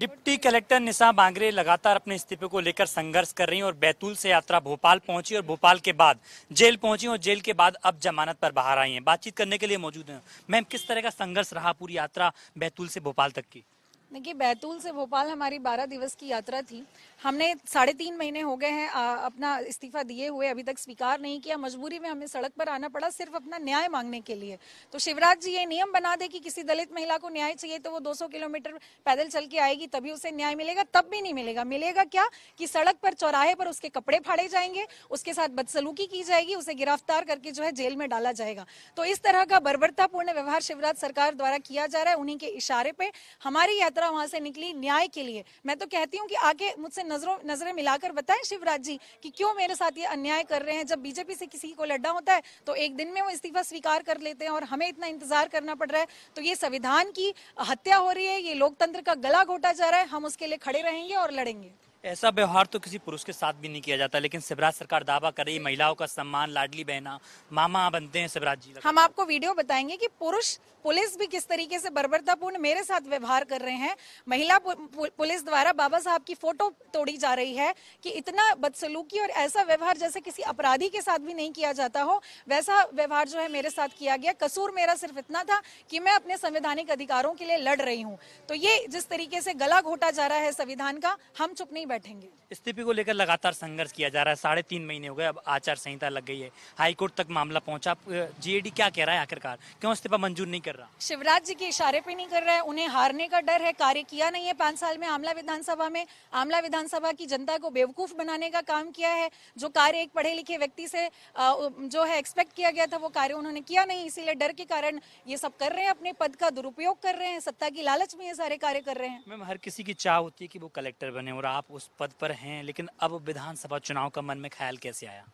deputy collector निशा बांगरे लगातार अपने इस्तीफे को लेकर संघर्ष कर रही हैं और बैतूल से यात्रा भोपाल पहुंची और भोपाल के बाद जेल पहुंची और जेल के बाद अब जमानत पर बाहर आई हैं बातचीत करने के लिए मौजूद हैं मैम किस तरह का संघर्ष रहा पूरी यात्रा बैतूल से भोपाल तक की देखिए बैतूल से भोपाल हमारी 12 दिवस की यात्रा थी हमने साढ़े तीन महीने हो गए हैं अपना इस्तीफा दिए हुए अभी तक स्वीकार नहीं किया मजबूरी में हमें सड़क पर आना पड़ा सिर्फ अपना न्याय मांगने के लिए तो शिवराज जी ये नियम बना दे कि किसी दलित महिला को न्याय चाहिए तो वो 200 किलोमीटर पैदल चल के आएगी तभी उसे न्याय मिलेगा तब भी नहीं मिलेगा मिलेगा क्या कि सड़क पर चौराहे पर उसके कपड़े फाड़े जाएंगे उसके साथ बदसलूकी की जाएगी उसे गिरफ्तार करके जो है जेल में डाला जाएगा तो इस तरह का बर्बरतापूर्ण व्यवहार शिवराज सरकार द्वारा किया जा रहा है उन्हीं के इशारे पर हमारी यात्रा यात्रा वहां से निकली न्याय के लिए मैं तो कहती हूँ कि आगे मुझसे नजरों नजरें मिलाकर बताएं शिवराज जी कि क्यों मेरे साथ ये अन्याय कर रहे हैं जब बीजेपी से किसी को लड्डा होता है तो एक दिन में वो इस्तीफा स्वीकार कर लेते हैं और हमें इतना इंतजार करना पड़ रहा है तो ये संविधान की हत्या हो रही है ये लोकतंत्र का गला घोटा जा रहा है हम उसके लिए खड़े रहेंगे और लड़ेंगे ऐसा व्यवहार तो किसी पुरुष के साथ भी नहीं किया जाता लेकिन शिवराज सरकार दावा कर रही महिलाओं का सम्मान लाडली बहना मामा बनते हैं शिवराज जी हम आपको वीडियो बताएंगे कि पुरुष पुलिस भी किस तरीके से बर्बरतापूर्ण मेरे साथ व्यवहार कर रहे हैं महिला पुलिस द्वारा बाबा साहब की फोटो तोड़ी जा रही है कि इतना बदसलूकी और ऐसा व्यवहार जैसे किसी अपराधी के साथ भी नहीं किया जाता हो वैसा व्यवहार जो है मेरे साथ किया गया कसूर मेरा सिर्फ इतना था कि मैं अपने संवैधानिक अधिकारों के लिए लड़ रही हूँ तो ये जिस तरीके से गला घोटा जा रहा है संविधान का हम चुप नहीं बैठेंगे स्थिति को लेकर लगातार संघर्ष किया जा रहा है साढ़े तीन महीने हो गए अब आचार संहिता लग गई है हाईकोर्ट तक मामला पहुंचा जीएडी क्या कह रहा है आखिरकार क्यों इस्तीफा मंजूर नहीं कर कर रहा शिवराज जी के इशारे पे नहीं कर रहा है उन्हें हारने का डर है कार्य किया नहीं है पांच साल में आमला विधानसभा में आमला विधानसभा की जनता को बेवकूफ बनाने का काम किया है जो कार्य एक पढ़े लिखे व्यक्ति से जो है एक्सपेक्ट किया गया था वो कार्य उन्होंने किया नहीं इसीलिए डर के कारण ये सब कर रहे हैं अपने पद का दुरुपयोग कर रहे हैं सत्ता की लालच में ये सारे कार्य कर रहे हैं मैम हर किसी की चाह होती है की वो कलेक्टर बने और आप उस पद पर है लेकिन अब विधानसभा चुनाव का मन में ख्याल कैसे आया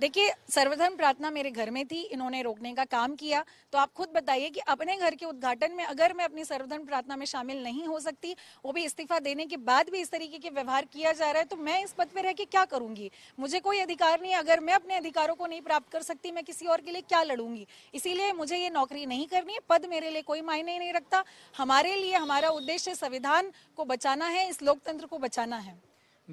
देखिए सर्वधर्म प्रार्थना मेरे घर में थी इन्होंने रोकने का काम किया तो आप खुद बताइए कि अपने घर के उद्घाटन में अगर मैं अपनी सर्वधर्म प्रार्थना में शामिल नहीं हो सकती वो भी इस्तीफा देने के बाद भी इस तरीके के व्यवहार किया जा रहा है तो मैं इस पद पर रह के क्या करूंगी मुझे कोई अधिकार नहीं अगर मैं अपने अधिकारों को नहीं प्राप्त कर सकती मैं किसी और के लिए क्या लड़ूंगी इसीलिए मुझे ये नौकरी नहीं करनी है पद मेरे लिए कोई मायने नहीं रखता हमारे लिए हमारा उद्देश्य संविधान को बचाना है इस लोकतंत्र को बचाना है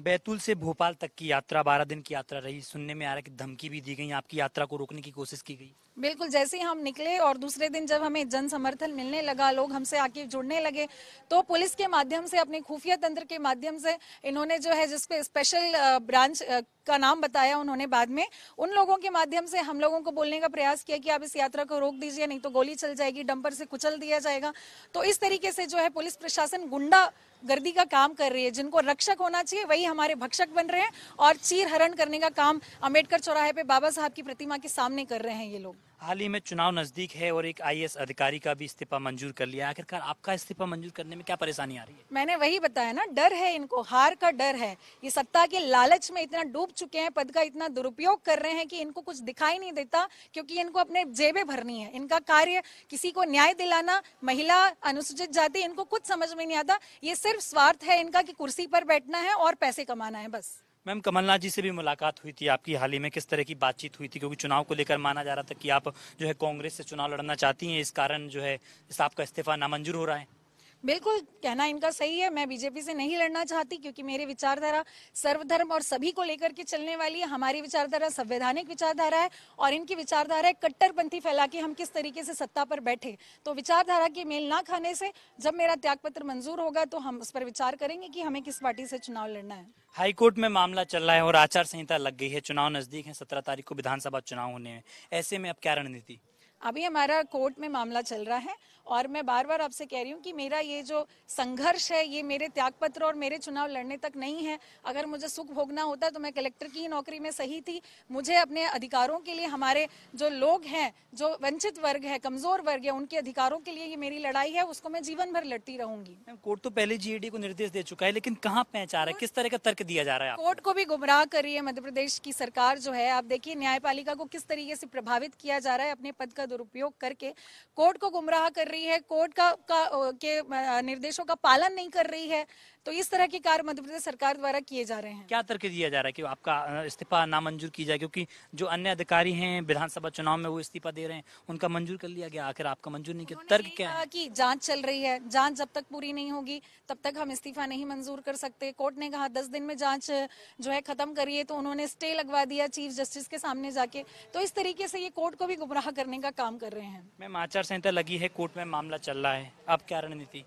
बैतूल से भोपाल तक की यात्रा बारह दिन की यात्रा रही सुनने में आ रहा है कि धमकी भी दी गई आपकी यात्रा को रोकने की कोशिश की गई बिल्कुल जैसे ही हम निकले और दूसरे दिन जब हमें जन समर्थन मिलने लगा लोग हमसे आके जुड़ने लगे तो पुलिस के माध्यम से अपने खुफिया तंत्र के माध्यम से इन्होंने जो है जिसको स्पेशल ब्रांच का नाम बताया उन्होंने बाद में उन लोगों के माध्यम से हम लोगों को बोलने का प्रयास किया कि आप इस यात्रा को रोक दीजिए नहीं तो गोली चल जाएगी डंपर से कुचल दिया जाएगा तो इस तरीके से जो है पुलिस प्रशासन गुंडा गर्दी का काम कर रही है जिनको रक्षक होना चाहिए वही हमारे भक्षक बन रहे हैं और चीर हरण करने का काम अम्बेडकर चौराहे पे बाबा साहब की प्रतिमा के सामने कर रहे हैं ये लोग हाल ही में चुनाव नज़दीक है और एक आई अधिकारी का भी इस्तीफा मंजूर कर लिया आखिरकार आपका इस्तीफा मंजूर करने में क्या परेशानी आ रही है मैंने वही बताया ना डर है इनको हार का डर है ये सत्ता के लालच में इतना डूब चुके हैं पद का इतना दुरुपयोग कर रहे हैं कि इनको कुछ दिखाई नहीं देता क्योंकि इनको अपने जेबें भरनी है इनका कार्य किसी को न्याय दिलाना महिला अनुसूचित जाति इनको कुछ समझ में नहीं आता ये सिर्फ स्वार्थ है इनका की कुर्सी पर बैठना है और पैसे कमाना है बस मैम कमलनाथ जी से भी मुलाकात हुई थी आपकी हाल ही में किस तरह की बातचीत हुई थी क्योंकि चुनाव को लेकर माना जा रहा था कि आप जो है कांग्रेस से चुनाव लड़ना चाहती हैं इस कारण जो है इस आपका इस्तीफा नामंजूर हो रहा है बिल्कुल कहना इनका सही है मैं बीजेपी से नहीं लड़ना चाहती क्योंकि मेरी विचारधारा सर्वधर्म और सभी को लेकर के चलने वाली है हमारी विचारधारा संवैधानिक विचारधारा है और इनकी विचारधारा है कट्टरपंथी फैला के हम किस तरीके से सत्ता पर बैठे तो विचारधारा के मेल ना खाने से जब मेरा त्यागपत्र मंजूर होगा तो हम उस पर विचार करेंगे कि हमें किस पार्टी से चुनाव लड़ना है हाईकोर्ट में मामला चल रहा है और आचार संहिता लग गई है चुनाव नजदीक है सत्रह तारीख को विधानसभा चुनाव होने हैं ऐसे में अब क्या रणनीति अभी हमारा कोर्ट में मामला चल रहा है और मैं बार बार आपसे कह रही हूँ कि मेरा ये जो संघर्ष है ये मेरे त्यागपत्र और मेरे चुनाव लड़ने तक नहीं है अगर मुझे सुख भोगना होता तो मैं कलेक्टर की नौकरी में सही थी मुझे अपने अधिकारों के लिए हमारे जो लोग हैं जो वंचित वर्ग है कमजोर वर्ग है उनके अधिकारों के लिए ये मेरी लड़ाई है उसको मैं जीवन भर लड़ती रहूंगी कोर्ट तो पहले जीएडी को निर्देश दे चुका है लेकिन कहाँ पहचा रहा है किस तरह का तर्क दिया जा रहा है कोर्ट को भी गुमराह कर रही है मध्य प्रदेश की सरकार जो है आप देखिए न्यायपालिका को किस तरीके से प्रभावित किया जा रहा है अपने पद का दुरुपयोग करके कोर्ट को गुमराह कर रही है कोर्ट का, का के निर्देशों का पालन नहीं कर रही है तो इस तरह के कार्य मध्य प्रदेश सरकार द्वारा किए जा रहे हैं क्या तर्क दिया जा रहा है कि आपका इस्तीफा नामंजूर की जाए क्योंकि जो अन्य अधिकारी हैं विधानसभा चुनाव में वो इस्तीफा दे रहे हैं उनका मंजूर कर लिया गया आखिर आपका मंजूर नहीं किया तर्क क्या है कि जाँच चल रही है जाँच जब तक पूरी नहीं होगी तब तक हम इस्तीफा नहीं मंजूर कर सकते कोर्ट ने कहा दस दिन में जाँच जो है खत्म करिए तो उन्होंने स्टे लगवा दिया चीफ जस्टिस के सामने जाके तो इस तरीके से ये कोर्ट को भी गुमराह करने का काम कर रहे हैं मैम आचार संहिता लगी है कोर्ट में मामला चल रहा है अब क्या रणनीति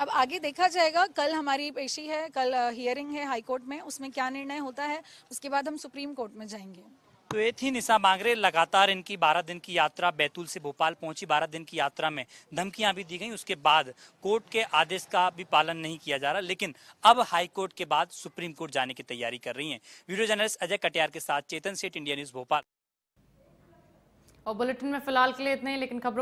अब आगे देखा जाएगा कल हमारी पेशी है कल हियरिंग है हाई कोर्ट में उसमें क्या निर्णय होता है उसके बाद हम सुप्रीम कोर्ट में जाएंगे तो ये थी निशा बांगरे लगातार इनकी 12 दिन की यात्रा बैतूल से भोपाल पहुंची 12 दिन की यात्रा में धमकियां भी दी गई उसके बाद कोर्ट के आदेश का भी पालन नहीं किया जा रहा लेकिन अब हाई कोर्ट के बाद सुप्रीम कोर्ट जाने की तैयारी कर रही हैं वीडियो जर्नलिस्ट अजय कटियार के साथ चेतन सेठ इंडिया न्यूज भोपाल और बुलेटिन में फिलहाल के लिए इतने ही लेकिन खबरों